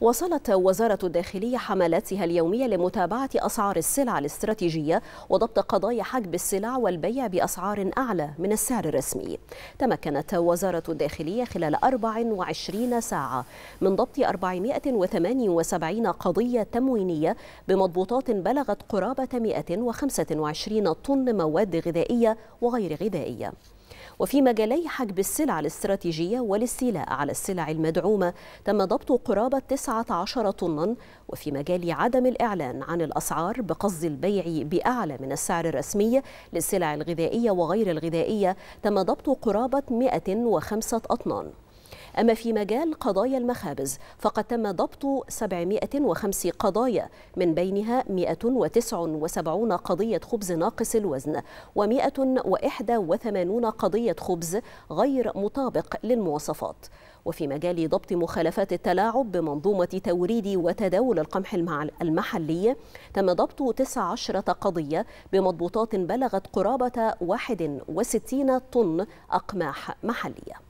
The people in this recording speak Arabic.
وصلت وزارة الداخلية حملاتها اليومية لمتابعة أسعار السلع الاستراتيجية وضبط قضايا حجب السلع والبيع بأسعار أعلى من السعر الرسمي تمكنت وزارة الداخلية خلال 24 ساعة من ضبط 478 قضية تموينية بمضبوطات بلغت قرابة 125 طن مواد غذائية وغير غذائية وفي مجالي حجب السلع الاستراتيجية والاستيلاء على السلع المدعومة تم ضبط قرابة 19 طنا وفي مجال عدم الإعلان عن الأسعار بقصد البيع بأعلى من السعر الرسمي للسلع الغذائية وغير الغذائية تم ضبط قرابة 105 أطنان أما في مجال قضايا المخابز فقد تم ضبط 705 قضايا من بينها 179 قضية خبز ناقص الوزن و181 قضية خبز غير مطابق للمواصفات وفي مجال ضبط مخالفات التلاعب بمنظومة توريد وتداول القمح المحلي تم ضبط 19 قضية بمضبوطات بلغت قرابة 61 طن أقماح محلية